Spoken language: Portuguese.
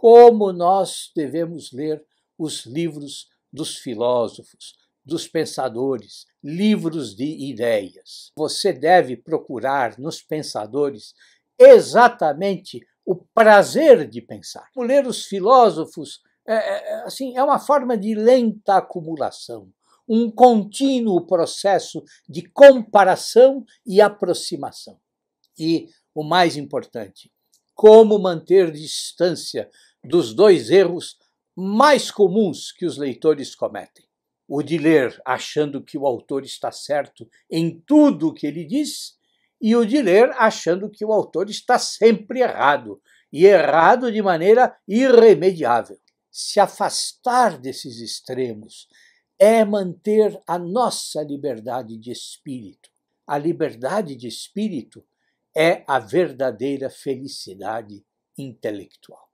como nós devemos ler os livros dos filósofos, dos pensadores, livros de ideias. Você deve procurar nos pensadores exatamente o prazer de pensar. O ler os filósofos é, é, é assim, é uma forma de lenta acumulação, um contínuo processo de comparação e aproximação. E o mais importante, como manter distância dos dois erros mais comuns que os leitores cometem: o de ler achando que o autor está certo em tudo o que ele diz, e o de ler achando que o autor está sempre errado, e errado de maneira irremediável. Se afastar desses extremos é manter a nossa liberdade de espírito. A liberdade de espírito é a verdadeira felicidade intelectual.